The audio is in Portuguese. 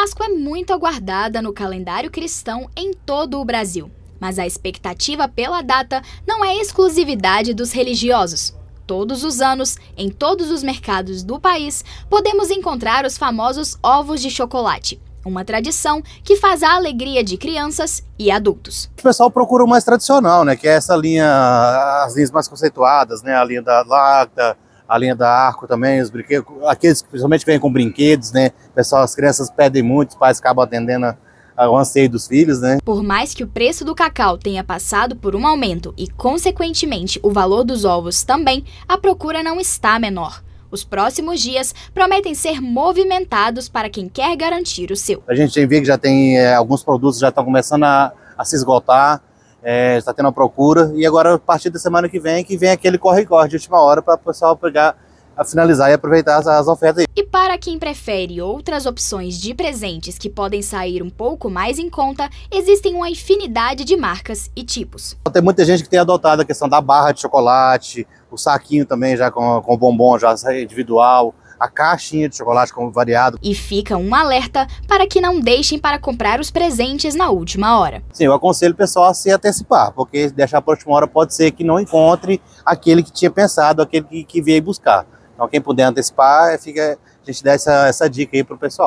Páscoa é muito aguardada no calendário cristão em todo o Brasil, mas a expectativa pela data não é exclusividade dos religiosos. Todos os anos, em todos os mercados do país, podemos encontrar os famosos ovos de chocolate, uma tradição que faz a alegria de crianças e adultos. O pessoal procura o mais tradicional, né? Que é essa linha, as linhas mais conceituadas, né? A linha da lata, a linha da Arco também, os brinquedos, aqueles que principalmente vêm com brinquedos, né? Pessoal, as crianças pedem muito, os pais acabam atendendo a anseio dos filhos, né? Por mais que o preço do cacau tenha passado por um aumento e, consequentemente, o valor dos ovos também, a procura não está menor. Os próximos dias prometem ser movimentados para quem quer garantir o seu. A gente vê que já tem é, alguns produtos já estão começando a, a se esgotar. É, está tendo uma procura. E agora, a partir da semana que vem, que vem aquele corre-corre de última hora para o pessoal pegar a finalizar e aproveitar as, as ofertas. E para quem prefere outras opções de presentes que podem sair um pouco mais em conta, existem uma infinidade de marcas e tipos. Então, tem muita gente que tem adotado a questão da barra de chocolate, o saquinho também já com, com bombom já individual, a caixinha de chocolate como variado. E fica um alerta para que não deixem para comprar os presentes na última hora. Sim, eu aconselho o pessoal a se antecipar, porque deixar para a última hora pode ser que não encontre aquele que tinha pensado, aquele que, que veio buscar. Então quem puder antecipar, fica, a gente dá essa, essa dica aí para o pessoal.